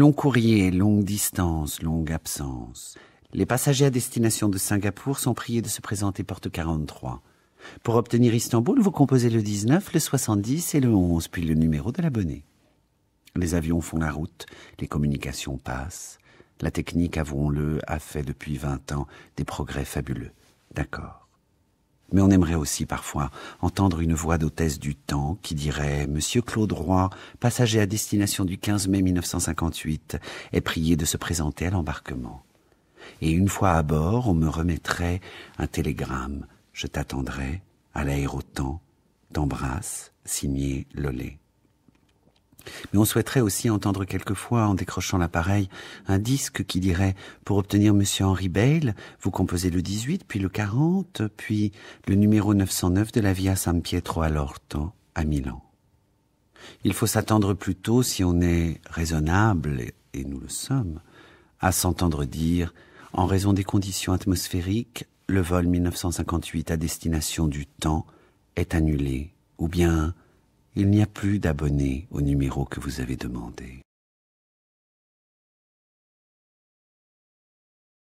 Long courrier, longue distance, longue absence. Les passagers à destination de Singapour sont priés de se présenter porte 43. Pour obtenir Istanbul, vous composez le 19, le 70 et le 11, puis le numéro de l'abonné. Les avions font la route, les communications passent. La technique, avouons-le, a fait depuis 20 ans des progrès fabuleux. D'accord. Mais on aimerait aussi parfois entendre une voix d'hôtesse du temps qui dirait Monsieur Claude Roy, passager à destination du 15 mai 1958, est prié de se présenter à l'embarquement. Et une fois à bord, on me remettrait un télégramme. Je t'attendrai à l'aérotan. T'embrasse, signé Lollet. Mais on souhaiterait aussi entendre quelquefois, en décrochant l'appareil, un disque qui dirait « Pour obtenir M. Henri Bale, vous composez le 18, puis le 40, puis le numéro 909 de la Via San Pietro all'Orto, à Milan. » Il faut s'attendre plutôt, si on est raisonnable, et nous le sommes, à s'entendre dire « En raison des conditions atmosphériques, le vol 1958 à destination du temps est annulé » ou bien « il n'y a plus d'abonnés au numéro que vous avez demandé.